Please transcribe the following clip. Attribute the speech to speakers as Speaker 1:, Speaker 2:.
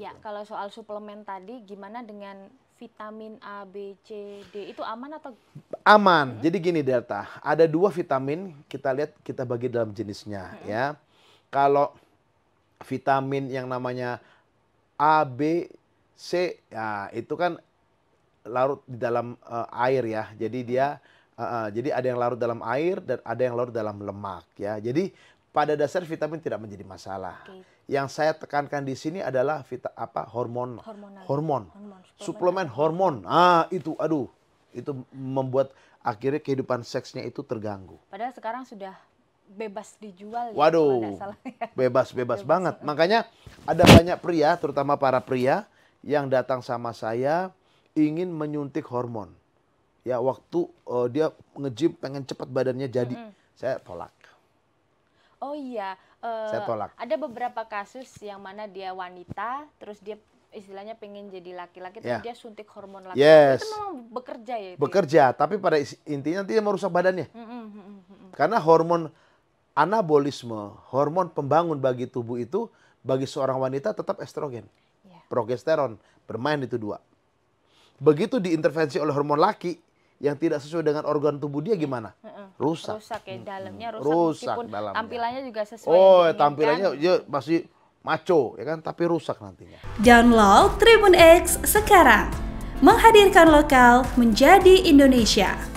Speaker 1: Ya, gitu. kalau soal suplemen tadi gimana dengan vitamin A, B, C, D itu aman atau
Speaker 2: aman. Hmm? Jadi gini Delta, ada dua vitamin kita lihat kita bagi dalam jenisnya hmm. ya. Kalau vitamin yang namanya A, B, C, ya itu kan larut di dalam uh, air ya. Jadi dia uh, uh, jadi ada yang larut dalam air dan ada yang larut dalam lemak ya. Jadi pada dasar vitamin tidak menjadi masalah. Okay. Yang saya tekankan di sini adalah vita, apa hormon Hormonal. hormon suplemen hormon. Ah itu aduh itu membuat akhirnya kehidupan seksnya itu terganggu.
Speaker 1: Padahal sekarang sudah bebas dijual. Ya, Waduh, ya.
Speaker 2: bebas, bebas banget. Makanya ada banyak pria, terutama para pria yang datang sama saya ingin menyuntik hormon. Ya waktu uh, dia ngejim pengen cepat badannya jadi, mm -hmm. saya tolak
Speaker 1: Oh iya, uh, saya tolak. Ada beberapa kasus yang mana dia wanita, terus dia istilahnya pengen jadi laki-laki, yeah. terus dia suntik hormon laki-laki. Yes. Itu memang bekerja ya? Itu? Ya?
Speaker 2: Bekerja, tapi pada intinya nanti dia merusak badannya. Karena hormon anabolisme, hormon pembangun bagi tubuh itu, bagi seorang wanita tetap estrogen. Yeah. Progesteron, bermain itu dua. Begitu diintervensi oleh hormon laki, yang tidak sesuai dengan organ tubuh dia gimana? Mm
Speaker 1: rusak. Rusak ya hmm. dalamnya rusak, rusak meskipun dalamnya. tampilannya juga sesuai. Oh, tampilannya ya
Speaker 2: masih maco ya kan, tapi rusak nantinya.
Speaker 1: Download Tribun X sekarang. Menghadirkan lokal menjadi Indonesia.